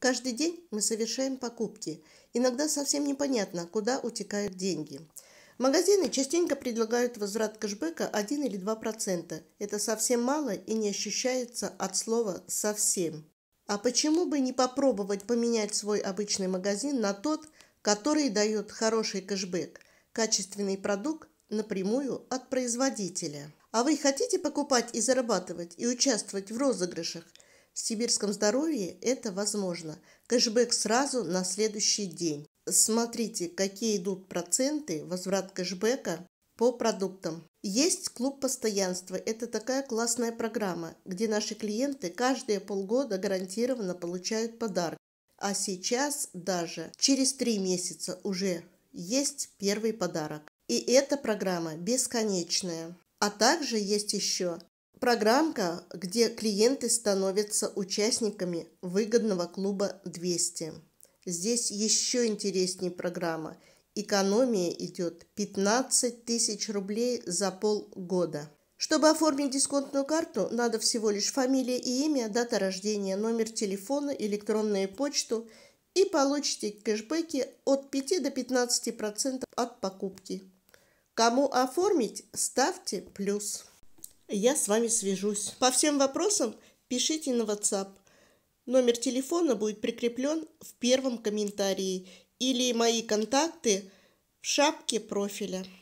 Каждый день мы совершаем покупки. Иногда совсем непонятно, куда утекают деньги. Магазины частенько предлагают возврат кэшбэка 1 или 2%. Это совсем мало и не ощущается от слова «совсем». А почему бы не попробовать поменять свой обычный магазин на тот, который дает хороший кэшбэк, качественный продукт напрямую от производителя? А вы хотите покупать и зарабатывать, и участвовать в розыгрышах – в сибирском здоровье это возможно. Кэшбэк сразу на следующий день. Смотрите, какие идут проценты, возврат кэшбэка по продуктам. Есть клуб постоянства. Это такая классная программа, где наши клиенты каждые полгода гарантированно получают подарок. А сейчас даже через три месяца уже есть первый подарок. И эта программа бесконечная. А также есть еще Программка, где клиенты становятся участниками выгодного клуба 200. Здесь еще интереснее программа. Экономия идет 15 тысяч рублей за полгода. Чтобы оформить дисконтную карту, надо всего лишь фамилия и имя, дата рождения, номер телефона, электронную почту и получите кэшбэки от 5 до 15% от покупки. Кому оформить, ставьте плюс я с вами свяжусь. По всем вопросам пишите на WhatsApp. Номер телефона будет прикреплен в первом комментарии или мои контакты в шапке профиля.